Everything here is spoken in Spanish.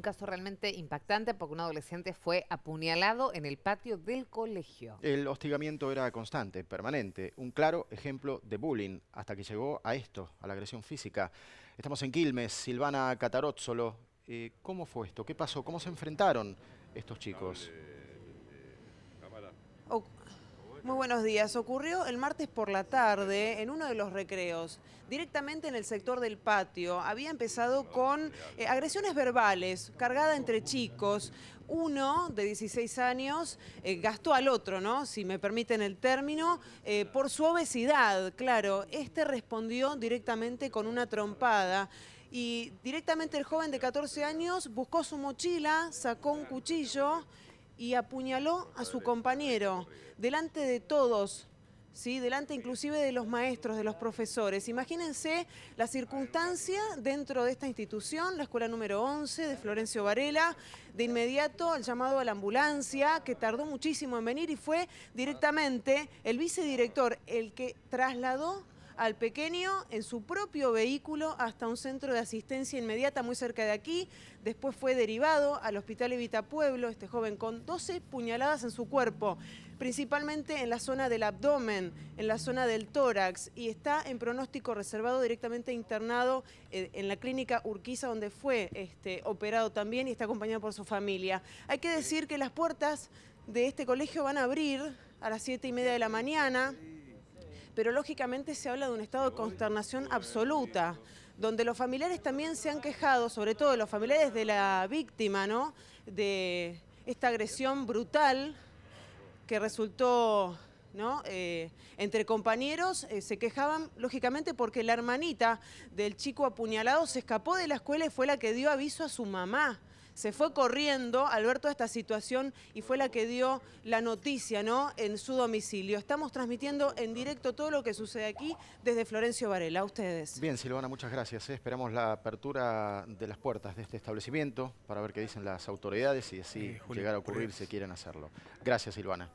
un caso realmente impactante porque un adolescente fue apuñalado en el patio del colegio. El hostigamiento era constante, permanente, un claro ejemplo de bullying, hasta que llegó a esto, a la agresión física. Estamos en Quilmes, Silvana Catarozzolo. Eh, ¿Cómo fue esto? ¿Qué pasó? ¿Cómo se enfrentaron estos chicos? Eh, muy buenos días. Ocurrió el martes por la tarde en uno de los recreos, directamente en el sector del patio. Había empezado ah, con eh, agresiones verbales, cargada entre chicos. Uno de 16 años eh, gastó al otro, ¿no? Si me permiten el término, eh, por su obesidad, claro. Este respondió directamente con una trompada y directamente el joven de 14 años buscó su mochila, sacó un cuchillo y apuñaló a su compañero delante de todos. ¿Sí? delante inclusive de los maestros, de los profesores. Imagínense la circunstancia dentro de esta institución, la escuela número 11 de Florencio Varela, de inmediato el llamado a la ambulancia, que tardó muchísimo en venir y fue directamente el vicedirector el que trasladó al pequeño en su propio vehículo hasta un centro de asistencia inmediata muy cerca de aquí. Después fue derivado al Hospital Evita Pueblo, este joven con 12 puñaladas en su cuerpo, principalmente en la zona del abdomen, en la zona del tórax, y está en pronóstico reservado directamente internado eh, en la clínica Urquiza, donde fue este, operado también y está acompañado por su familia. Hay que decir que las puertas de este colegio van a abrir a las 7 y media de la mañana pero lógicamente se habla de un estado de consternación absoluta, donde los familiares también se han quejado, sobre todo los familiares de la víctima, ¿no? De esta agresión brutal que resultó ¿No? Eh, entre compañeros eh, se quejaban, lógicamente, porque la hermanita del chico apuñalado se escapó de la escuela y fue la que dio aviso a su mamá se fue corriendo, Alberto, a esta situación y fue la que dio la noticia ¿no? en su domicilio. Estamos transmitiendo en directo todo lo que sucede aquí desde Florencio Varela. A ustedes. Bien, Silvana, muchas gracias. ¿eh? Esperamos la apertura de las puertas de este establecimiento para ver qué dicen las autoridades y así llegar a ocurrir si quieren hacerlo. Gracias, Silvana.